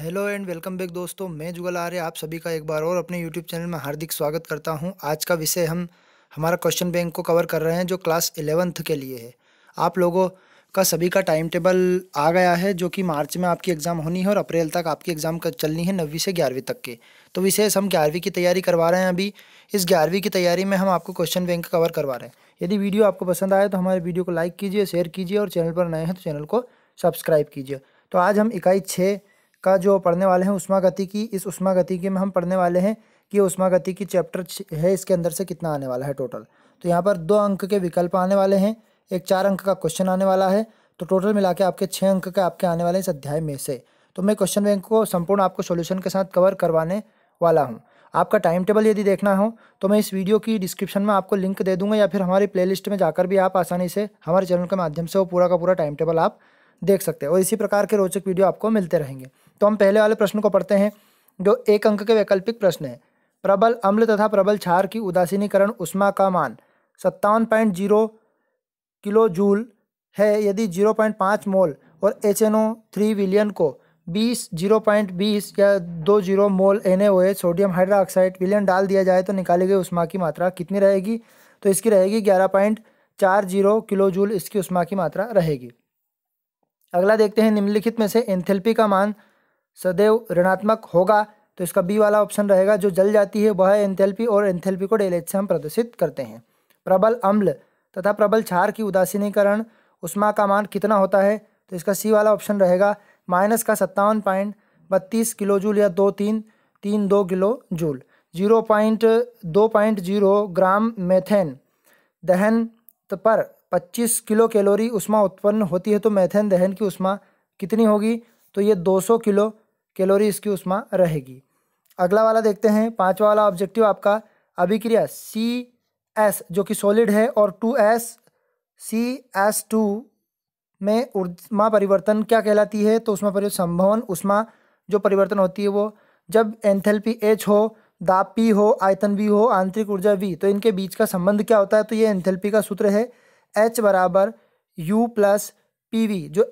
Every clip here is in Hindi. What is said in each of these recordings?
हेलो एंड वेलकम बैक दोस्तों मैं जुगल आर्य आप सभी का एक बार और अपने यूट्यूब चैनल में हार्दिक स्वागत करता हूं आज का विषय हम हमारा क्वेश्चन बैंक को कवर कर रहे हैं जो क्लास इलेवंथ के लिए है आप लोगों का सभी का टाइम टेबल आ गया है जो कि मार्च में आपकी एग्ज़ाम होनी है और अप्रैल तक आपकी एग्ज़ाम चलनी है नवीं से ग्यारहवीं तक के तो विशेष हम ग्यारहवीं की तैयारी करवा रहे हैं अभी इस ग्यारहवीं की तैयारी में हम आपको क्वेश्चन बैंक कवर करवा रहे हैं यदि वीडियो आपको पसंद आए तो हमारे वीडियो को लाइक कीजिए शेयर कीजिए और चैनल पर नए हैं तो चैनल को सब्सक्राइब कीजिए तो आज हम इकाई छः का जो पढ़ने वाले हैं उष्मा गति की इस उष्मा गति की में हम पढ़ने वाले हैं कि उष्मा गति की चैप्टर है इसके अंदर से कितना आने वाला है टोटल तो यहाँ पर दो अंक के विकल्प आने वाले हैं एक चार अंक का क्वेश्चन आने वाला है तो टोटल मिला के आपके छः अंक के आपके आने वाले इस अध्याय में से तो मैं क्वेश्चन बैंक को संपूर्ण आपको सोल्यूशन के साथ कवर करवाने वाला हूँ आपका टाइम टेबल यदि देखना हो तो मैं इस वीडियो की डिस्क्रिप्शन में आपको लिंक दे दूंगा या फिर हमारी प्लेलिस्ट में जाकर भी आप आसानी से हमारे चैनल के माध्यम से वो पूरा का पूरा टाइम टेबल आप देख सकते हैं और इसी प्रकार के रोचक वीडियो आपको मिलते रहेंगे तो हम पहले वाले प्रश्न को पढ़ते हैं जो एक अंक के वैकल्पिक प्रश्न है प्रबल अम्ल तथा प्रबल क्षार की उदासीनीकरण उष्मा का मान सत्तावन पॉइंट जीरो किलो जूल है यदि जीरो पॉइंट पाँच मोल और एच एन ओ थ्री विलियन को बीस जीरो पॉइंट बीस या दो zero mole N A sodium hydroxide विलियन डाल दिया जाए तो निकाली गई उष्मा की मात्रा कितनी रहेगी तो इसकी रहेगी ग्यारह पॉइंट चार जीरो किलो जूल इसकी उष्मा की मात्रा रहेगी अगला देखते हैं निम्नलिखित में से एंथेल्पी का मान सदैव ऋणात्मक होगा तो इसका बी वाला ऑप्शन रहेगा जो जल जाती है वह एंथेल्पी और एंथेल्पी को डेलेट से हम प्रदर्शित करते हैं प्रबल अम्ल तथा प्रबल छार की उदासीनीकरण उष्मा का मान कितना होता है तो इसका सी वाला ऑप्शन रहेगा माइनस का सत्तावन पॉइंट बत्तीस किलो जूल या दो तीन तीन दो किलो जूल जीरो पॉइंट दो पॉइंट जीरो ग्राम मेथेन दहन पर पच्चीस किलो कैलोरी उष्मा उत्पन्न होती है तो मेथेन दहन की उष्मा कितनी होगी तो ये दो सौ किलो कैलोरी इसकी उष्मा रहेगी अगला वाला देखते हैं पाँचवा वाला ऑब्जेक्टिव आपका अभिक्रिया सी एस जो कि सॉलिड है और two S C S two में उष्मा परिवर्तन क्या कहलाती है तो उसमें परिवर्तन संभवन उष्मा जो परिवर्तन होती है वो जब एंथेल्पी एच हो दाब पी हो आयतन बी हो आंतरिक ऊर्जा वी तो इनके बीच का संबंध क्या होता है तो ये एंथेल्पी का सूत्र है एच बराबर यू प्लस पी वी जो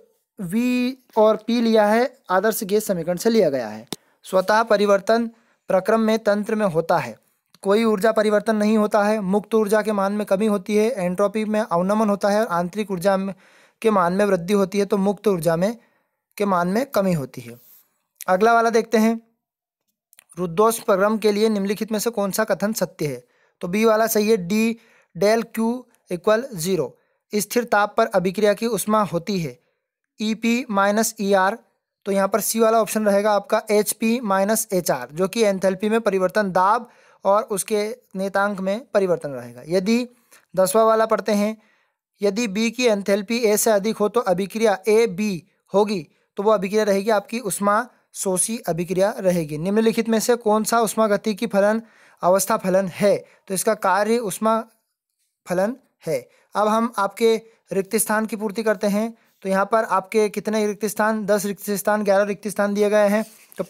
वी और पी लिया है आदर्श गैस समीकरण से लिया गया है स्वतः परिवर्तन प्रक्रम में तंत्र में होता है कोई ऊर्जा परिवर्तन नहीं होता है मुक्त ऊर्जा के मान में कमी होती है एंट्रोपी में अवनमन होता है और आंतरिक ऊर्जा के मान में वृद्धि होती है तो मुक्त ऊर्जा में के मान में कमी होती है अगला वाला देखते हैं रुद्रोष प्रक्रम के लिए निम्नलिखित में से कौन सा कथन सत्य है तो बी वाला सही है D del Q equal zero स्थिर ताप पर अभिक्रिया की उष्मा होती है E P minus E R तो यहाँ पर सी वाला ऑप्शन रहेगा आपका H P minus H R जो कि एंथेल्पी में परिवर्तन दाब और उसके नेतांक में परिवर्तन रहेगा यदि दसवा वाला पढ़ते हैं यदि बी की एंथेल्पी ए से अधिक हो तो अभिक्रिया ए बी होगी तो वो अभिक्रिया रहेगी आपकी उष्मा सोसी अभिक्रिया रहेगी निम्नलिखित में से कौन सा उष्मा गति की फलन अवस्था फलन है तो इसका कार्य उष्मा फलन है अब हम आपके रिक्त स्थान की पूर्ति करते हैं तो यहाँ पर आपके कितने रिक्त स्थान दस रिक्त स्थान ग्यारह रिक्त स्थान दिए गए हैं तो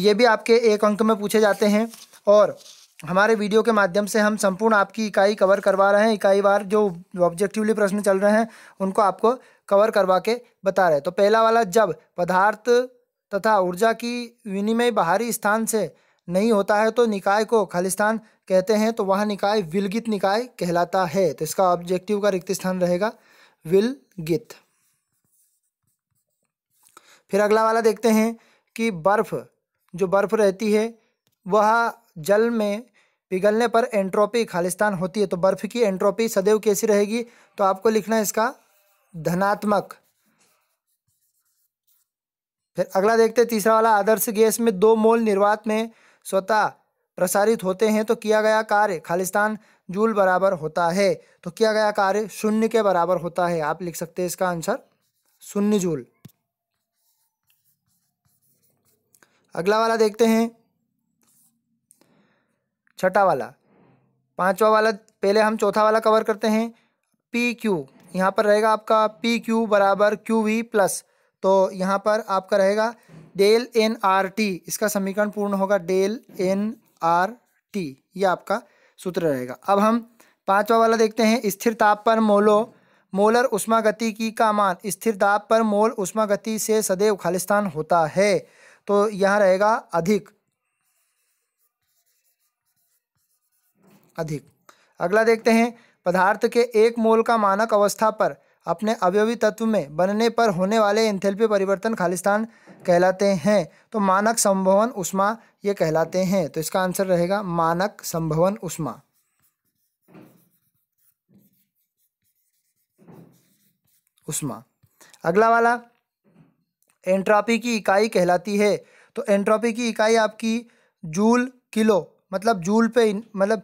ये भी आपके एक अंक में पूछे जाते हैं और हमारे वीडियो के माध्यम से हम संपूर्ण आपकी इकाई कवर करवा रहे हैं इकाई बार जो ऑब्जेक्टिवली प्रश्न चल रहे हैं उनको आपको कवर करवा के बता रहे हैं तो पहला वाला जब पदार्थ तथा ऊर्जा की विनिमय बाहरी स्थान से नहीं होता है तो निकाय को खालिस्तान कहते हैं तो वह निकाय विलगित निकाय कहलाता है तो इसका ऑब्जेक्टिव का रिक्त स्थान रहेगा विलगित फिर अगला वाला देखते हैं कि बर्फ़ जो बर्फ़ रहती है वह जल में पिघलने पर एंट्रोपी खालिस्तान होती है तो बर्फ़ की एंट्रोपी सदैव कैसी रहेगी तो आपको लिखना है इसका धनात्मक फिर अगला देखते हैं तीसरा वाला आदर्श गैस में दो मोल निर्वात में स्वतः प्रसारित होते हैं तो किया गया कार्य खालिस्तान जूल बराबर होता है तो किया गया कार्य शून्य के बराबर होता है आप लिख सकते हैं इसका आंसर शून्य जूल अगला वाला देखते हैं छठा वाला पांचवा वाला पहले हम चौथा वाला कवर करते हैं पी क्यू यहाँ पर रहेगा आपका पी क्यू बराबर क्यू वी प्लस तो यहाँ पर आपका रहेगा डेल एन आर टी इसका समीकरण पूर्ण होगा डेल एन आर टी ये आपका सूत्र रहेगा अब हम पांचवा वाला देखते हैं स्थिर ताप पर मोलो मोलर की का मान स्थिर ताप पर मोल उष्मा गति से सदैव खालिस्तान होता है तो यहाँ रहेगा अधिक अधिक अगला देखते हैं पदार्थ के एक मोल का मानक अवस्था पर अपने अवयवी तत्व में बनने पर होने वाले इंथेल्पी परिवर्तन खालिस्तान कहलाते हैं तो मानक संभवन उष्मा ये कहलाते हैं तो इसका आंसर रहेगा मानक संभवन उष्मा उष्मा अगला वाला एंट्रापी की इकाई कहलाती है तो एंट्रापी की इकाई आपकी जूल किलो मतलब जूल पे मतलब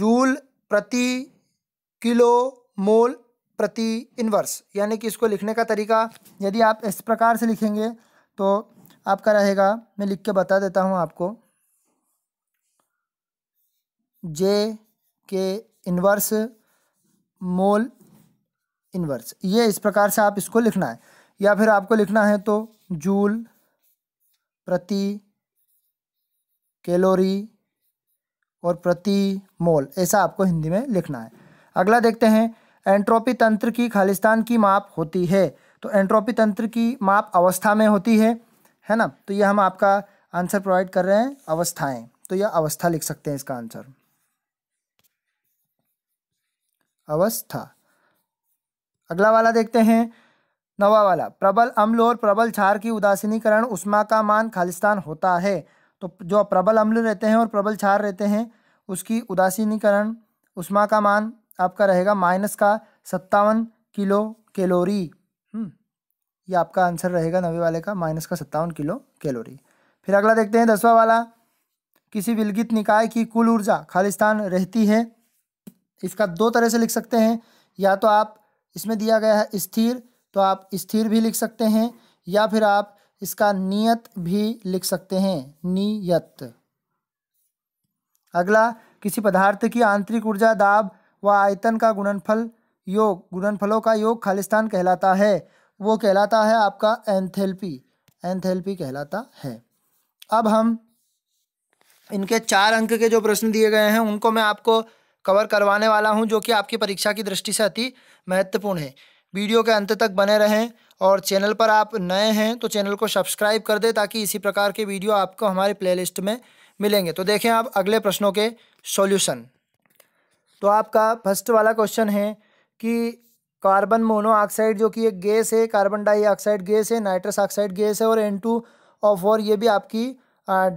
जूल प्रति किलो मोल प्रति इनवर्स यानी कि इसको लिखने का तरीका यदि आप इस प्रकार से लिखेंगे तो आपका रहेगा मैं लिख के बता देता हूँ आपको जे के इनवर्स मोल इनवर्स ये इस प्रकार से आप इसको लिखना है या फिर आपको लिखना है तो जूल प्रति कैलोरी और प्रति मोल ऐसा आपको हिंदी में लिखना है अगला देखते हैं एंट्रोपी तंत्र की खालिस्तान की माप होती है तो एंट्रोपी तंत्र की माप अवस्था में होती है है ना तो यह हम आपका आंसर प्रोवाइड कर रहे हैं अवस्थाएं तो यह अवस्था लिख सकते हैं इसका आंसर अवस्था अगला वाला देखते हैं नवा वाला प्रबल अम्ल और प्रबल क्षार की उदासीनीकरण उष्मा का मान खालिस्तान होता है तो जो प्रबल अम्ल रहते हैं और प्रबल क्षार रहते हैं उसकी उदासीनीकरण उष्मा का मान आपका रहेगा माइनस का सत्तावन किलो कैलोरी हम्म, ये आपका आंसर रहेगा नवे वाले का माइनस का सत्तावन किलो कैलोरी फिर अगला देखते हैं दसवा वाला किसी विलगित निकाय की कुल ऊर्जा खालिस्तान रहती है इसका दो तरह से लिख सकते हैं या तो आप इसमें दिया गया है स्थिर तो आप स्थिर भी लिख सकते हैं या फिर आप इसका नियत भी लिख सकते हैं नियत अगला किसी पदार्थ की आंतरिक ऊर्जा दाब व आयतन का गुणनफल योग गुणनफलों का योग खालिस्तान कहलाता है वो कहलाता है आपका एंथेल्पी एंथेल्पी कहलाता है अब हम इनके चार अंक के जो प्रश्न दिए गए हैं उनको मैं आपको कवर करवाने वाला हूं जो कि आपकी परीक्षा की दृष्टि से अति महत्वपूर्ण है वीडियो के अंत तक बने रहें और चैनल पर आप नए हैं तो चैनल को सब्सक्राइब कर दें ताकि इसी प्रकार के वीडियो आपको हमारे प्लेलिस्ट में मिलेंगे तो देखें आप अगले प्रश्नों के सॉल्यूशन तो आपका फर्स्ट वाला क्वेश्चन है कि कार्बन मोनोऑक्साइड जो कि एक गैस है कार्बन डाइऑक्साइड गैस है नाइट्रस ऑक्साइड गैस है और एन टू और फोर ये भी आपकी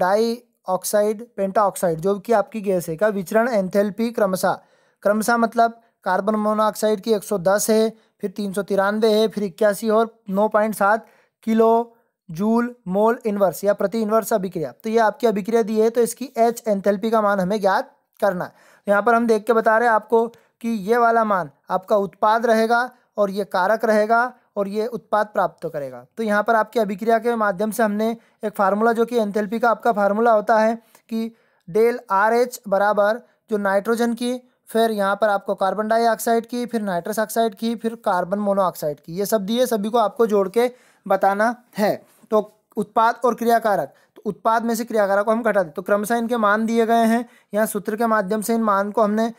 डाई ऑक्साइड पेंटा ऑक्साइड जो कि आपकी गैस है का विचरण एंथेल्पी क्रमशः क्रमशः मतलब कार्बन मोनोऑक्साइड की 110 है फिर तीन सौ तिरानवे है फिर इक्यासी और नौ पॉइंट सात किलो जूल मोल इनवर्स या प्रति इनवर्स अभिक्रिया तो ये आपकी अभिक्रिया दी है तो इसकी एच एंथेल्पी का मान हमें ज्ञात करना है तो यहाँ पर हम देख के बता रहे हैं आपको कि ये वाला मान आपका उत्पाद रहेगा और ये कारक रहेगा और ये उत्पाद प्राप्त करेगा तो यहाँ पर आपकी अभिक्रिया के माध्यम से हमने एक फार्मूला जो कि एंथेल्पी का आपका फार्मूला होता है कि डेल आर एच बराबर जो नाइट्रोजन की फिर यहाँ पर आपको कार्बन डाइऑक्साइड की फिर नाइट्रस ऑक्साइड की फिर कार्बन मोनोऑक्साइड की ये सब दिए सभी को आपको जोड़ के बताना है तो उत्पाद और क्रियाकारक तो उत्पाद में से क्रियाकारक को हम घटा दें तो क्रमशः इनके मान दिए गए हैं यहाँ सूत्र के माध्यम से इन मान को हमने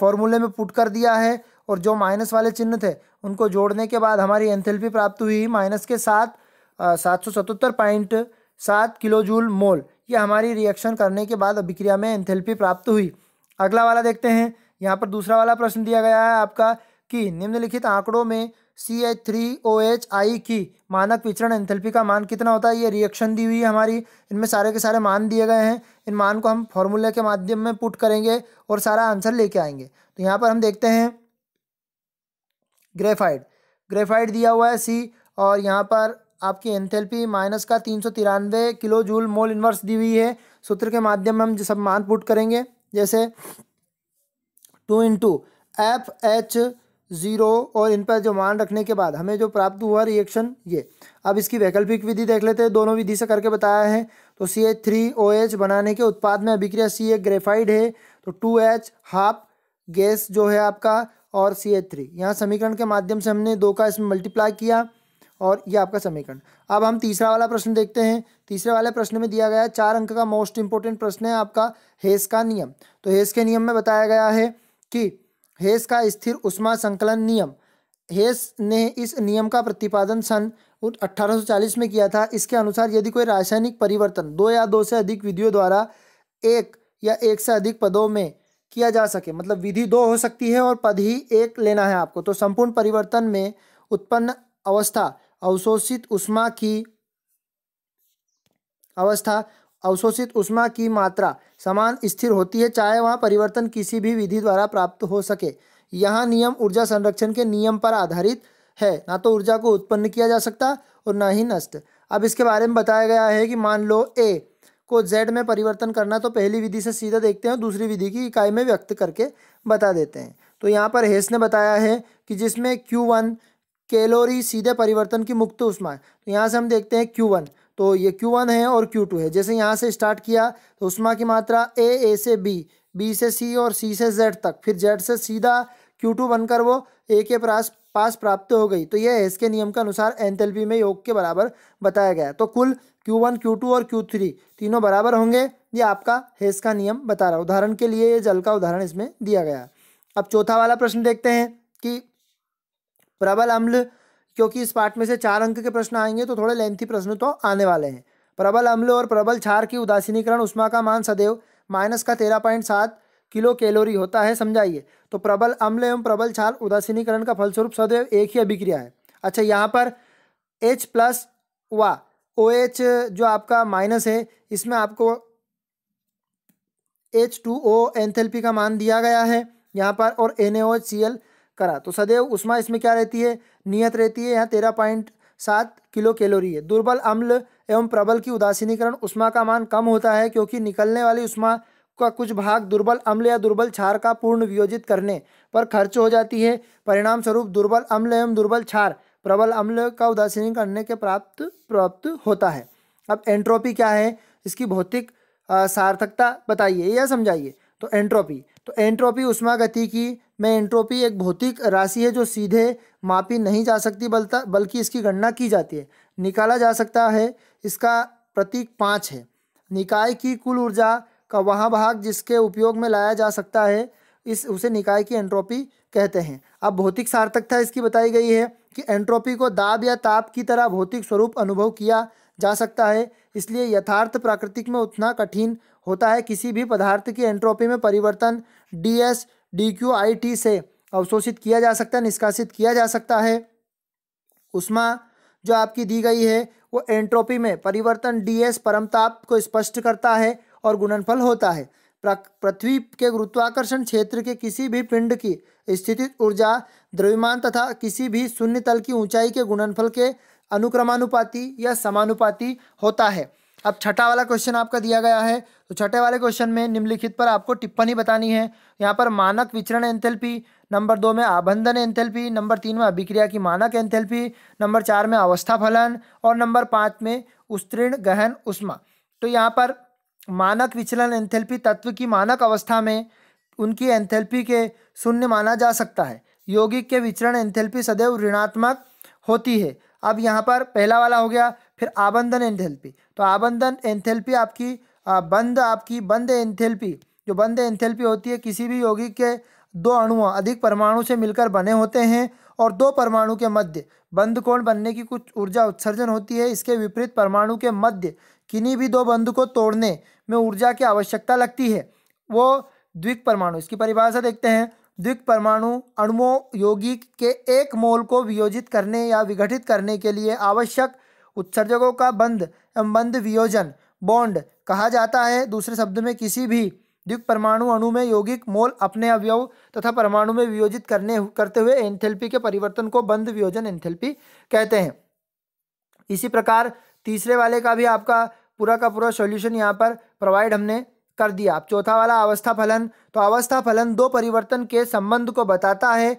फॉर्मूले में पुट कर दिया है और जो माइनस वाले चिन्ह थे उनको जोड़ने के बाद हमारी एंथेल्पी प्राप्त हुई माइनस के साथ सात सौ सतहत्तर पॉइंट सात किलो जूल मोल ये हमारी रिएक्शन करने के बाद अभिक्रिया में एंथेल्पी प्राप्त हुई अगला वाला देखते हैं यहाँ पर दूसरा वाला प्रश्न दिया गया है आपका कि निम्नलिखित आंकड़ों में C H three O H I की मानक विचरण एंथेल्पी का मान कितना होता है ये रिएक्शन दी हुई है हमारी इनमें सारे के सारे मान दिए गए हैं इन मान को हम फॉर्मूले के माध्यम में पुट करेंगे और सारा आंसर लेके आएंगे तो यहाँ पर हम देखते हैं ग्रेफाइड ग्रेफाइड दिया हुआ है सी और यहाँ पर आपकी एंथेल्पी माइनस का तीन सौ तिरानवे किलो जूल मोल इन्वर्स दी हुई है सूत्र के माध्यम में हम सब मान पुट करेंगे जैसे two into F H zero और इन पर जो मान रखने के बाद हमें जो प्राप्त हुआ रिएक्शन ये अब इसकी वैकल्पिक विधि देख लेते हैं दोनों विधि से करके बताया है तो C H three O H बनाने के उत्पाद में अभिक्रिया सी ए ग्रेफाइड है तो टू एच हाफ गैस जो है आपका और सी एच थ्री यहाँ समीकरण के माध्यम से हमने दो का इसमें मल्टीप्लाई किया और ये आपका समीकरण अब हम तीसरा वाला प्रश्न देखते हैं तीसरे वाले प्रश्न में दिया गया चार अंक का मोस्ट इंपॉर्टेंट प्रश्न है आपका हेस का नियम तो हेस के नियम में बताया गया है कि हेस का स्थिर उष्मा संकलन नियम हेस ने इस नियम का प्रतिपादन सन 1840 में किया था इसके अनुसार यदि कोई रासायनिक परिवर्तन दो या दो से अधिक विधियों द्वारा एक या एक से अधिक पदों में किया जा सके मतलब विधि दो हो सकती है और पद ही एक लेना है आपको तो संपूर्ण परिवर्तन में उत्पन्न अवस्था अवशोषित उष्मा की अवस्था अवशोषित उष्मा की मात्रा समान स्थिर होती है चाहे वह परिवर्तन किसी भी विधि द्वारा प्राप्त हो सके यहाँ नियम ऊर्जा संरक्षण के नियम पर आधारित है ना तो ऊर्जा को उत्पन्न किया जा सकता और ना ही नष्ट अब इसके बारे में बताया गया है कि मान लो ए को जेड में परिवर्तन करना तो पहली विधि से सीधा देखते हैं दूसरी विधि की इकाई में व्यक्त करके बता देते हैं तो यहाँ पर हेस ने बताया है कि जिसमें क्यू वन कैलोरी सीधे परिवर्तन की मुक्त उष्मा है तो यहाँ से हम देखते हैं क्यू वन तो ये क्यू वन है और क्यू टू है जैसे यहाँ से स्टार्ट किया तो उष्मा की मात्रा ए ए से बी बी से सी और सी से जेड तक फिर जेड से सीधा क्यू टू बनकर वो ए के पास पास प्राप्त हो गई तो यह है के नियम के अनुसार एंथैल्पी में योग के बराबर बताया गया तो कुल Q1, Q2 और Q3 तीनों बराबर होंगे ये आपका हेस का नियम बता रहा उदाहरण के लिए ये जल का उदाहरण इसमें दिया गया अब चौथा वाला प्रश्न देखते हैं कि प्रबल अम्ल क्योंकि इस पार्ट में से चार अंक के प्रश्न आएंगे तो थोड़े लेंथी प्रश्न तो आने वाले हैं प्रबल अम्ल और प्रबल छार की उदासीनीकरण उष्मा का मान सदैव माइनस का तेरह पॉइंट सात किलो कैलोरी होता है समझाइए तो प्रबल अम्ल एवं प्रबल छार उदासीनीकरण का फलस्वरूप सदैव एक ही अभिक्रिया है अच्छा यहाँ पर एच प्लस वा ओ एच जो आपका माइनस है इसमें आपको एच टू ओ एंथेल्पी का मान दिया गया है यहाँ पर और N A O H C L करा तो सदैव उष्मा इसमें क्या रहती है नियत रहती है यहाँ तेरह पॉइंट सात किलो कैलोरी है दुर्बल अम्ल एवं प्रबल की उदासीनीकरण उष्मा का मान कम होता है क्योंकि निकलने वाली उष्मा का कुछ भाग दुर्बल अम्ल या दुर्बल क्षार का पूर्ण वियोजित करने पर खर्च हो जाती है परिणाम स्वरूप दुर्बल अम्ल एवं दुर्बल क्षार प्रबल अम्ल का उदासीनी करने के प्राप्त प्राप्त होता है अब एंट्रोपी क्या है इसकी भौतिक सार्थकता बताइए या समझाइए तो एंट्रोपी तो एंट्रोपी उष्मा गति की में एंट्रोपी एक भौतिक राशि है जो सीधे मापी नहीं जा सकती बलता बल्कि इसकी गणना की जाती है निकाला जा सकता है इसका प्रतीक पाँच है निकाय की कुल ऊर्जा का वह भाग जिसके उपयोग में लाया जा सकता है इस उसे निकाय की एंट्रोपी कहते हैं अब भौतिक सार्थकता इसकी बताई गई है कि एंट्रोपी को दाब या ताप की तरह भौतिक स्वरूप अनुभव किया जा सकता है इसलिए यथार्थ प्राकृतिक में उतना कठिन होता है किसी भी पदार्थ की एंट्रोपी में परिवर्तन D S D Q I T से अवशोषित किया जा सकता है निष्कासित किया जा सकता है उष्मा जो आपकी दी गई है वो एंट्रोपी में परिवर्तन डी एस परमताप को स्पष्ट करता है और गुणनफल होता है पृथ्वी के गुरुत्वाकर्षण क्षेत्र के किसी भी पिंड की स्थिति ऊर्जा द्रव्यमान तथा किसी भी शून्य तल की ऊंचाई के गुणनफल के अनुक्रमानुपाती या समानुपाती होता है अब छठा वाला क्वेश्चन आपका दिया गया है तो छठे वाले क्वेश्चन में निम्नलिखित पर आपको टिप्पणी बतानी है यहाँ पर मानक विचरण एंथेल्पी नंबर दो में आबंधन एंथेल्पी नंबर तीन में अभिक्रिया की मानक एंथेल्पी नंबर चार में अवस्था फलन और नंबर पाँच में उत्तीर्ण गहन उष्मा तो यहाँ पर मानक विचलन एंथेल्पी तत्व की मानक अवस्था में उनकी एंथेल्पी के शून्य माना जा सकता है यौगिक के विचरण एंथेल्पी सदैव ऋणात्मक होती है अब यहाँ पर पहला वाला हो गया फिर आबंधन एंथेल्पी तो आबंधन एंथेल्पी आपकी बंद आपकी बंद एंथेल्पी जो बंद एंथेल्पी होती है किसी भी यौगिक के दो अणु अधिक परमाणु से मिलकर बने होते हैं और दो परमाणु के मध्य बंद कोण बनने की कुछ ऊर्जा उत्सर्जन होती है इसके विपरीत परमाणु के मध्य किन्हीं भी दो बंधु को तोड़ने में ऊर्जा की आवश्यकता लगती है वो द्विक परमाणु इसकी परिभाषा देखते हैं द्विक परमाणु अणुओं यौगिक के एक मोल को वियोजित करने या विघटित करने के लिए आवश्यक उत्सर्जकों का बंध एवं बंध वियोजन बॉन्ड कहा जाता है दूसरे शब्द में किसी भी द्विक परमाणु अणु में यौगिक मोल अपने अवयव तथा परमाणु में वियोजित करने करते हुए एंथेल्पी के परिवर्तन को बंद वियोजन एंथेल्पी कहते हैं इसी प्रकार तीसरे वाले का भी आपका पूरा का पूरा सॉल्यूशन यहाँ पर प्रोवाइड हमने कर दिया अब चौथा वाला अवस्था फलन तो अवस्था फलन दो परिवर्तन के संबंध को बताता है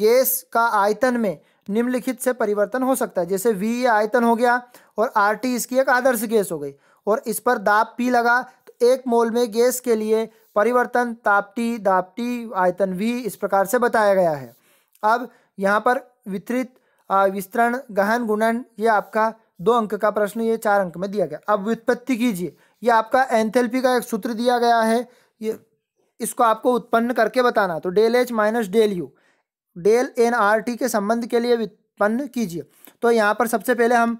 गैस का आयतन में निम्नलिखित से परिवर्तन हो सकता है जैसे वी ये आयतन हो गया और आर टी इसकी एक आदर्श गैस हो गई और इस पर दाब पी लगा तो एक मोल में गैस के लिए परिवर्तन तापटी दापटी आयतन वी इस प्रकार से बताया गया है अब यहाँ पर वितरित विस्तरण गहन गुणन ये आपका दो अंक का प्रश्न ये चार अंक में दिया गया अब व्युत्पत्ति कीजिए ये आपका एंथेल्पी का एक सूत्र दिया गया है ये इसको आपको उत्पन्न करके बताना तो del H minus del U del N R T के संबंध के लिए उत्पन्न कीजिए तो यहाँ पर सबसे पहले हम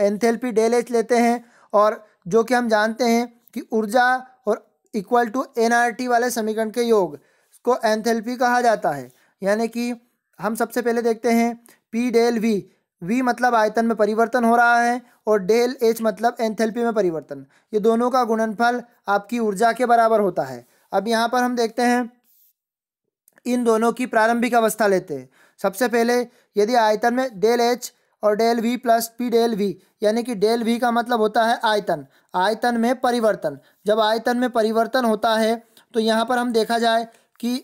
एंथेल्पी डेल एच लेते हैं और जो कि हम जानते हैं कि ऊर्जा और equal to N R T वाले समीकरण के योग को एंथेल्पी कहा जाता है यानी कि हम सबसे पहले देखते हैं पी डेल वी वी मतलब आयतन में परिवर्तन हो रहा है और डेल एच मतलब एंथेल्पी में परिवर्तन ये दोनों का गुणनफल आपकी ऊर्जा के बराबर होता है अब यहाँ पर हम देखते हैं इन दोनों की प्रारंभिक अवस्था लेते हैं सबसे पहले यदि आयतन में डेल एच और del V plus P del V यानी कि डेल वी का मतलब होता है आयतन आयतन में परिवर्तन जब आयतन में परिवर्तन होता है तो यहाँ पर हम देखा जाए कि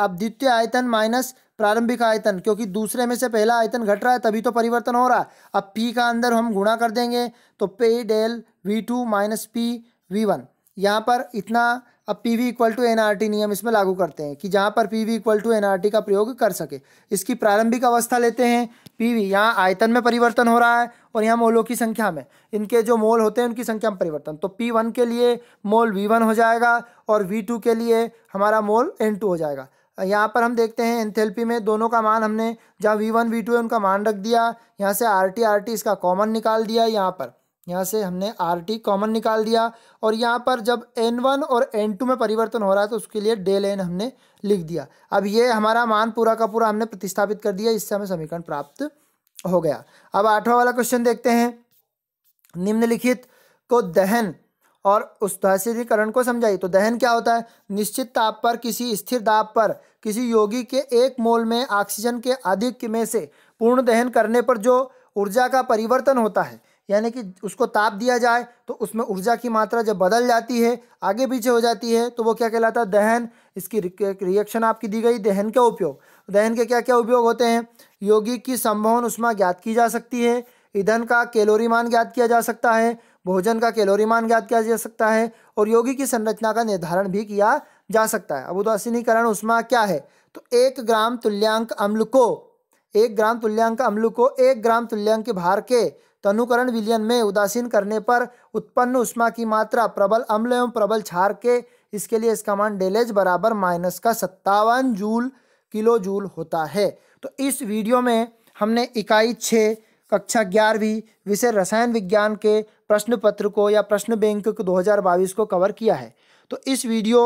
अब द्वितीय आयतन माइनस प्रारंभिक आयतन क्योंकि दूसरे में से पहला आयतन घट रहा है तभी तो परिवर्तन हो रहा है अब पी का अंदर हम गुणा कर देंगे तो P del V two minus P V one यहाँ पर इतना अब P V equal to N R T नियम इसमें लागू करते हैं कि जहाँ पर P V equal to N R T का प्रयोग कर सके इसकी प्रारंभिक अवस्था लेते हैं पी वी यहाँ आयतन में परिवर्तन हो रहा है और यहाँ मोलों की संख्या में इनके जो मोल होते हैं उनकी संख्या में परिवर्तन तो पी वन के लिए मोल वी वन हो जाएगा और वी टू के लिए हमारा मोल एन टू हो जाएगा यहाँ पर हम देखते हैं एंथेल्पी में दोनों का मान हमने जहाँ वी वन वी टू है उनका मान रख दिया यहाँ से आर टी आर टी इसका कॉमन निकाल दिया यहाँ पर यहाँ से हमने आर टी कॉमन निकाल दिया और यहाँ पर जब एन वन और एन टू में परिवर्तन हो रहा है तो उसके लिए डेल एन हमने लिख दिया अब ये हमारा मान पूरा का पूरा हमने प्रतिस्थापित कर दिया इससे हमें समीकरण प्राप्त हो गया अब आठवां वाला क्वेश्चन देखते हैं निम्नलिखित को दहन और उस उसकरण को समझाइए तो दहन क्या होता है निश्चित ताप पर किसी स्थिर दाब पर किसी योगी के एक मोल में ऑक्सीजन के अधिक में से पूर्ण दहन करने पर जो ऊर्जा का परिवर्तन होता है यानी कि उसको ताप दिया जाए तो उसमें ऊर्जा की मात्रा जब बदल जाती है आगे पीछे हो जाती है तो वो क्या कहलाता है दहन इसकी रिएक्शन आपकी दी गई दहन का उपयोग दहन के क्या क्या उपयोग होते हैं योगी की संभवन उष्मा ज्ञात की जा सकती है ईंधन का कैलोरी मान ज्ञात किया जा सकता है भोजन का कैलोरी मान ज्ञात किया जा सकता है और योगी की संरचना का निर्धारण भी किया जा सकता है अब उदासीनीकरण उष्मा क्या है तो एक ग्राम तुल्यांक अम्ल को एक ग्राम तुल्यांक अम्ल को एक ग्राम तुल्यांक भार के तनुकरण विलयन में उदासीन करने पर उत्पन्न उष्मा की मात्रा प्रबल अम्ल एवं प्रबल छार के इसके लिए इसका मान डेलेज बराबर माइनस का सत्तावन जूल किलो जूल होता है तो इस वीडियो में हमने इकाई छः कक्षा ग्यारहवीं विषय रसायन विज्ञान के प्रश्न पत्र को या प्रश्न बैंक हज़ार बाईस को कवर किया है तो इस वीडियो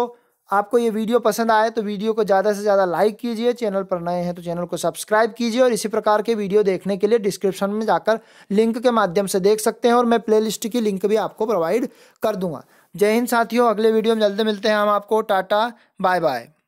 आपको ये वीडियो पसंद आए तो वीडियो को ज़्यादा से ज़्यादा लाइक कीजिए चैनल पर नए हैं तो चैनल को सब्सक्राइब कीजिए और इसी प्रकार के वीडियो देखने के लिए डिस्क्रिप्शन में जाकर लिंक के माध्यम से देख सकते हैं और मैं प्लेलिस्ट की लिंक भी आपको प्रोवाइड कर दूंगा जय हिंद साथियों अगले वीडियो में जल्दी मिलते हैं हम आपको टाटा बाय बाय